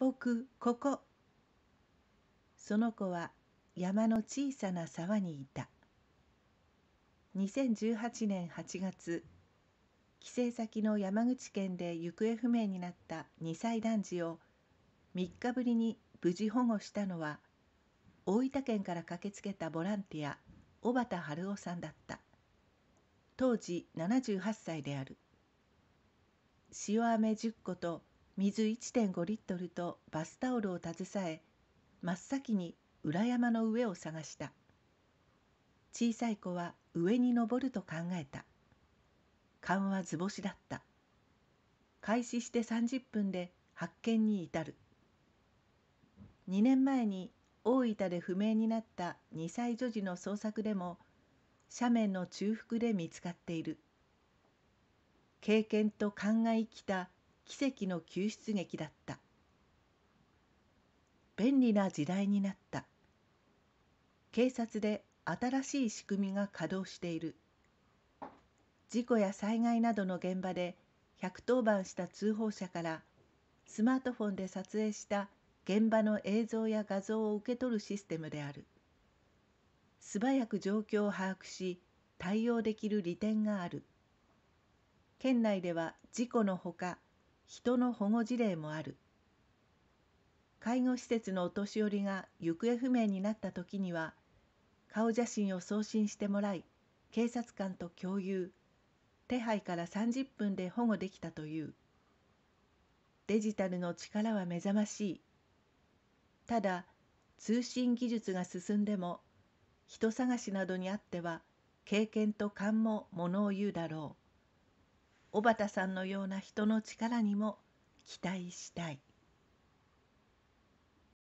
僕ここその子は山の小さな沢にいた2018年8月帰省先の山口県で行方不明になった2歳男児を3日ぶりに無事保護したのは大分県から駆けつけたボランティア小畑春夫さんだった当時78歳である塩飴10個と水1.5リットルとバスタオルを携え真っ先に裏山の上を探した小さい子は上に登ると考えた勘は図星だった開始して30分で発見に至る2年前に大分で不明になった2歳女児の捜索でも斜面の中腹で見つかっている経験と勘が生きた奇跡の救出劇だった便利な時代になった警察で新しい仕組みが稼働している事故や災害などの現場で110番した通報者からスマートフォンで撮影した現場の映像や画像を受け取るシステムである素早く状況を把握し対応できる利点がある県内では事故のほか人の保護事例もある介護施設のお年寄りが行方不明になった時には顔写真を送信してもらい警察官と共有手配から30分で保護できたというデジタルの力は目覚ましいただ通信技術が進んでも人探しなどにあっては経験と勘も物を言うだろう小畑さんのような人の力にも期待したい